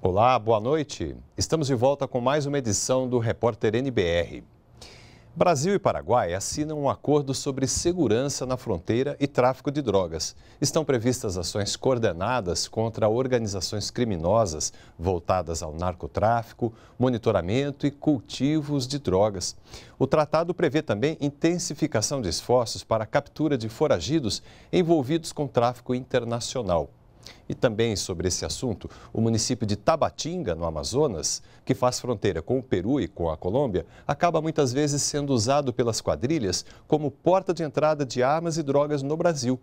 Olá, boa noite. Estamos de volta com mais uma edição do Repórter NBR. Brasil e Paraguai assinam um acordo sobre segurança na fronteira e tráfico de drogas. Estão previstas ações coordenadas contra organizações criminosas voltadas ao narcotráfico, monitoramento e cultivos de drogas. O tratado prevê também intensificação de esforços para a captura de foragidos envolvidos com tráfico internacional. E também sobre esse assunto, o município de Tabatinga, no Amazonas, que faz fronteira com o Peru e com a Colômbia, acaba muitas vezes sendo usado pelas quadrilhas como porta de entrada de armas e drogas no Brasil.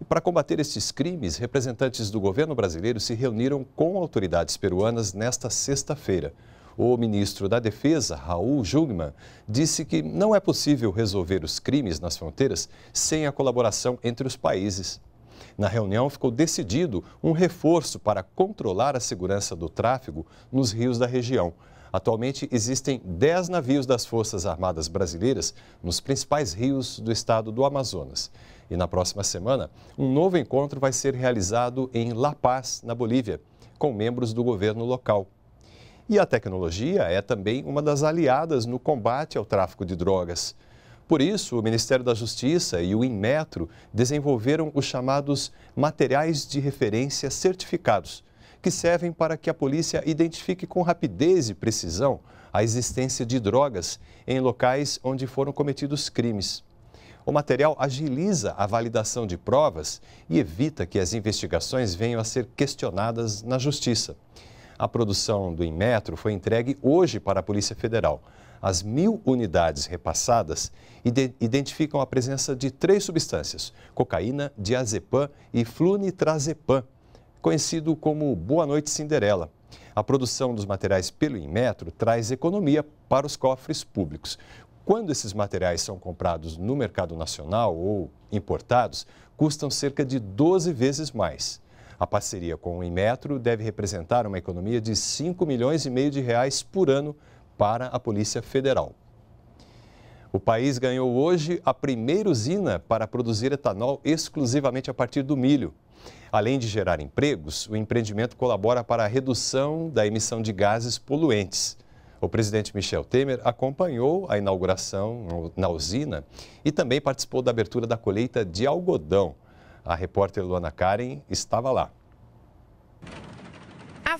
E para combater estes crimes, representantes do governo brasileiro se reuniram com autoridades peruanas nesta sexta-feira. O ministro da Defesa, Raul Jungmann, disse que não é possível resolver os crimes nas fronteiras sem a colaboração entre os países. Na reunião ficou decidido um reforço para controlar a segurança do tráfego nos rios da região. Atualmente existem 10 navios das Forças Armadas Brasileiras nos principais rios do estado do Amazonas. E na próxima semana, um novo encontro vai ser realizado em La Paz, na Bolívia, com membros do governo local. E a tecnologia é também uma das aliadas no combate ao tráfico de drogas. Por isso, o Ministério da Justiça e o Inmetro desenvolveram os chamados materiais de referência certificados, que servem para que a polícia identifique com rapidez e precisão a existência de drogas em locais onde foram cometidos crimes. O material agiliza a validação de provas e evita que as investigações venham a ser questionadas na Justiça. A produção do Inmetro foi entregue hoje para a Polícia Federal. As mil unidades repassadas identificam a presença de três substâncias: cocaína, diazepam e flunitrazepam, conhecido como Boa Noite Cinderela. A produção dos materiais pelo Inmetro traz economia para os cofres públicos. Quando esses materiais são comprados no mercado nacional ou importados, custam cerca de 12 vezes mais. A parceria com o Inmetro deve representar uma economia de 5 milhões e meio de reais por ano para a Polícia Federal. O país ganhou hoje a primeira usina para produzir etanol exclusivamente a partir do milho. Além de gerar empregos, o empreendimento colabora para a redução da emissão de gases poluentes. O presidente Michel Temer acompanhou a inauguração na usina e também participou da abertura da colheita de algodão. A repórter Luana Karen estava lá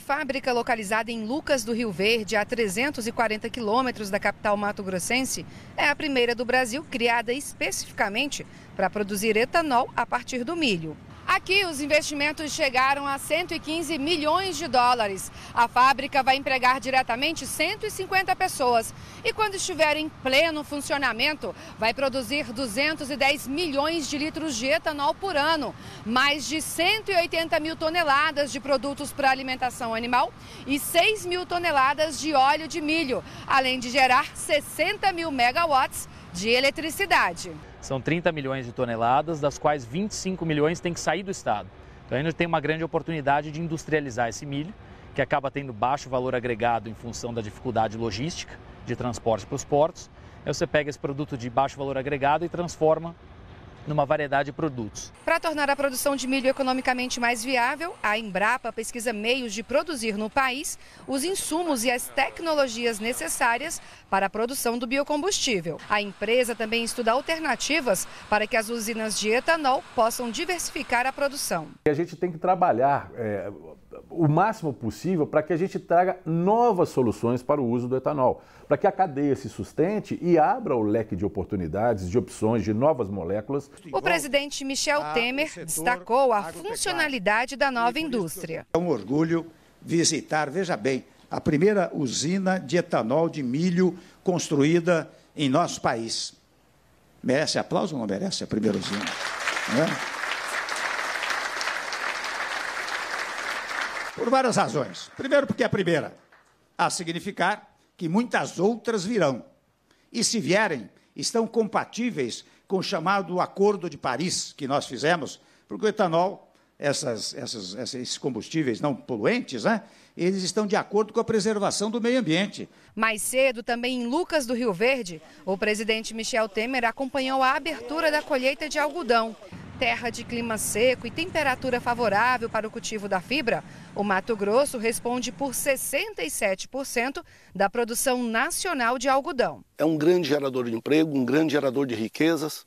fábrica localizada em Lucas do Rio Verde, a 340 quilômetros da capital mato-grossense, é a primeira do Brasil criada especificamente para produzir etanol a partir do milho. Aqui, os investimentos chegaram a 115 milhões de dólares. A fábrica vai empregar diretamente 150 pessoas e, quando estiver em pleno funcionamento, vai produzir 210 milhões de litros de etanol por ano, mais de 180 mil toneladas de produtos para alimentação animal e 6 mil toneladas de óleo de milho, além de gerar 60 mil megawatts de eletricidade. São 30 milhões de toneladas, das quais 25 milhões têm que sair do estado. Então ainda tem uma grande oportunidade de industrializar esse milho, que acaba tendo baixo valor agregado em função da dificuldade logística de transporte para os portos. Aí você pega esse produto de baixo valor agregado e transforma numa variedade de produtos. Para tornar a produção de milho economicamente mais viável, a Embrapa pesquisa meios de produzir no país os insumos e as tecnologias necessárias para a produção do biocombustível. A empresa também estuda alternativas para que as usinas de etanol possam diversificar a produção. A gente tem que trabalhar é, o máximo possível para que a gente traga novas soluções para o uso do etanol, para que a cadeia se sustente e abra o leque de oportunidades, de opções, de novas moléculas. O presidente Michel ah, Temer destacou a funcionalidade da nova indústria. É um orgulho visitar, veja bem, a primeira usina de etanol de milho construída em nosso país. Merece aplauso ou não merece a primeira usina? Não é? Por várias razões. Primeiro, porque a primeira, a significar que muitas outras virão. E se vierem, estão compatíveis com o chamado Acordo de Paris que nós fizemos, porque o etanol, essas, essas, esses combustíveis não poluentes, né? eles estão de acordo com a preservação do meio ambiente. Mais cedo, também em Lucas do Rio Verde, o presidente Michel Temer acompanhou a abertura da colheita de algodão terra de clima seco e temperatura favorável para o cultivo da fibra, o Mato Grosso responde por 67% da produção nacional de algodão. É um grande gerador de emprego, um grande gerador de riquezas.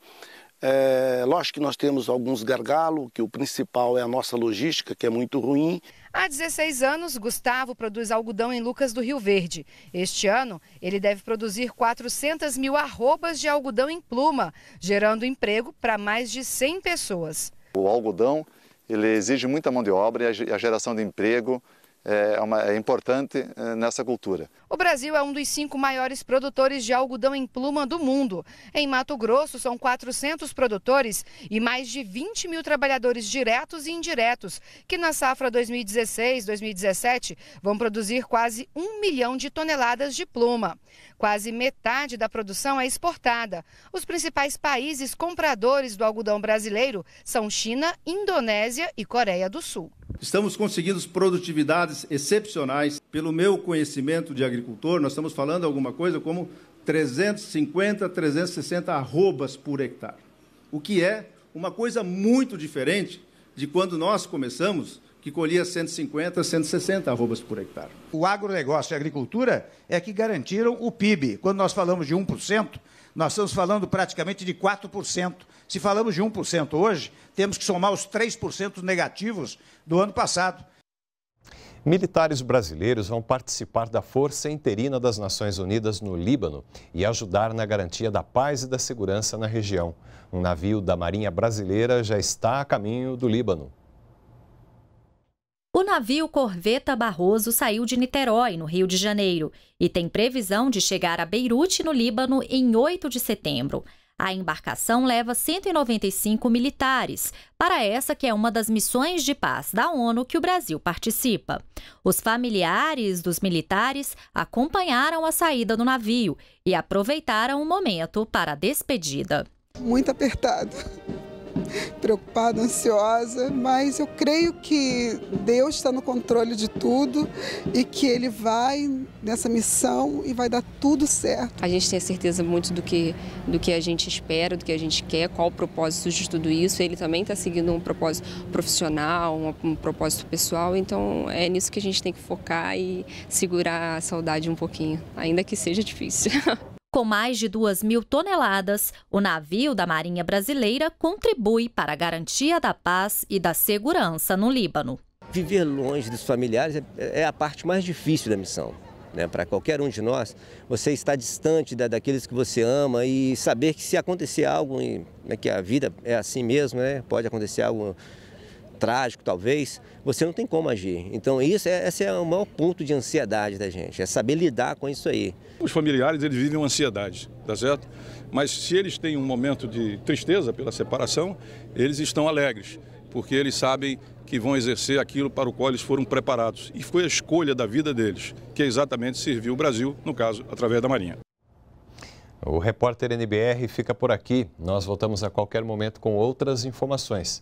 É, lógico que nós temos alguns gargalos, que o principal é a nossa logística, que é muito ruim. Há 16 anos, Gustavo produz algodão em Lucas do Rio Verde. Este ano, ele deve produzir 400 mil arrobas de algodão em pluma, gerando emprego para mais de 100 pessoas. O algodão ele exige muita mão de obra e a geração de emprego é, uma, é importante eh, nessa cultura. O Brasil é um dos cinco maiores produtores de algodão em pluma do mundo. Em Mato Grosso, são 400 produtores e mais de 20 mil trabalhadores diretos e indiretos, que na safra 2016-2017 vão produzir quase um milhão de toneladas de pluma. Quase metade da produção é exportada. Os principais países compradores do algodão brasileiro são China, Indonésia e Coreia do Sul. Estamos conseguindo produtividades excepcionais. Pelo meu conhecimento de agricultor, nós estamos falando alguma coisa como 350, 360 arrobas por hectare. O que é uma coisa muito diferente de quando nós começamos, que colhia 150, 160 arrobas por hectare. O agronegócio e a agricultura é que garantiram o PIB. Quando nós falamos de 1%, nós estamos falando praticamente de 4%. Se falamos de 1% hoje, temos que somar os 3% negativos do ano passado. Militares brasileiros vão participar da Força Interina das Nações Unidas no Líbano e ajudar na garantia da paz e da segurança na região. Um navio da Marinha Brasileira já está a caminho do Líbano navio Corveta Barroso saiu de Niterói, no Rio de Janeiro, e tem previsão de chegar a Beirute, no Líbano, em 8 de setembro. A embarcação leva 195 militares para essa que é uma das missões de paz da ONU que o Brasil participa. Os familiares dos militares acompanharam a saída do navio e aproveitaram o momento para a despedida. Muito apertado preocupada, ansiosa, mas eu creio que Deus está no controle de tudo e que Ele vai nessa missão e vai dar tudo certo. A gente tem a certeza muito do que, do que a gente espera, do que a gente quer, qual o propósito de tudo isso. Ele também está seguindo um propósito profissional, um, um propósito pessoal, então é nisso que a gente tem que focar e segurar a saudade um pouquinho, ainda que seja difícil. com mais de 2 mil toneladas, o navio da Marinha Brasileira contribui para a garantia da paz e da segurança no Líbano. Viver longe dos familiares é, é a parte mais difícil da missão. Né? Para qualquer um de nós, você está distante da, daqueles que você ama e saber que se acontecer algo, e, né, que é, a vida é assim mesmo, né? pode acontecer algo trágico talvez, você não tem como agir. Então isso é, esse é o maior ponto de ansiedade da gente, é saber lidar com isso aí. Os familiares eles vivem uma ansiedade, tá certo? Mas se eles têm um momento de tristeza pela separação, eles estão alegres, porque eles sabem que vão exercer aquilo para o qual eles foram preparados. E foi a escolha da vida deles, que é exatamente serviu o Brasil, no caso, através da Marinha. O repórter NBR fica por aqui. Nós voltamos a qualquer momento com outras informações.